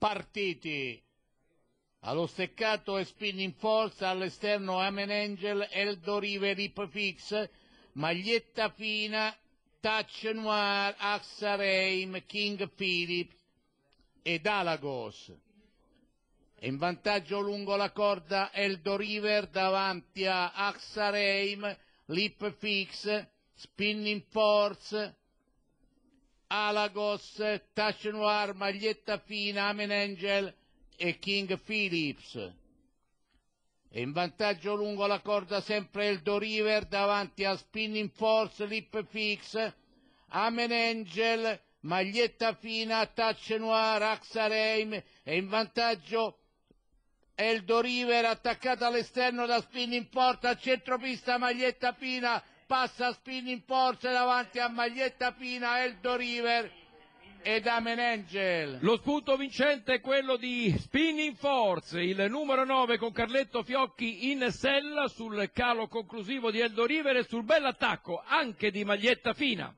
partiti. Allo steccato e spinning force, all'esterno Amen Angel, Eldo Riveri Fix, Maglietta Fina, Touch Noir, Axa Reim, King Philip ed Alagos. E in vantaggio lungo la corda Eldo River davanti a Axa Reim, Lip Fix, Spinning Force, Alagos, Tash Noir, Maglietta Fina, Amen Angel e King Phillips. E in vantaggio lungo la corda sempre Eldo River davanti a Spinning Force, Lip Fix, Amen Angel, Maglietta Fina, Touch Noir, Axareim e in vantaggio Eldo River attaccata all'esterno da Spinning Force a centropista Maglietta Fina passa Spinning Force davanti a Maglietta Pina, Eldo River ed Amen Angel. Lo spunto vincente è quello di Spinning Force, il numero 9 con Carletto Fiocchi in sella sul calo conclusivo di Eldo River e sul bell'attacco anche di Maglietta Fina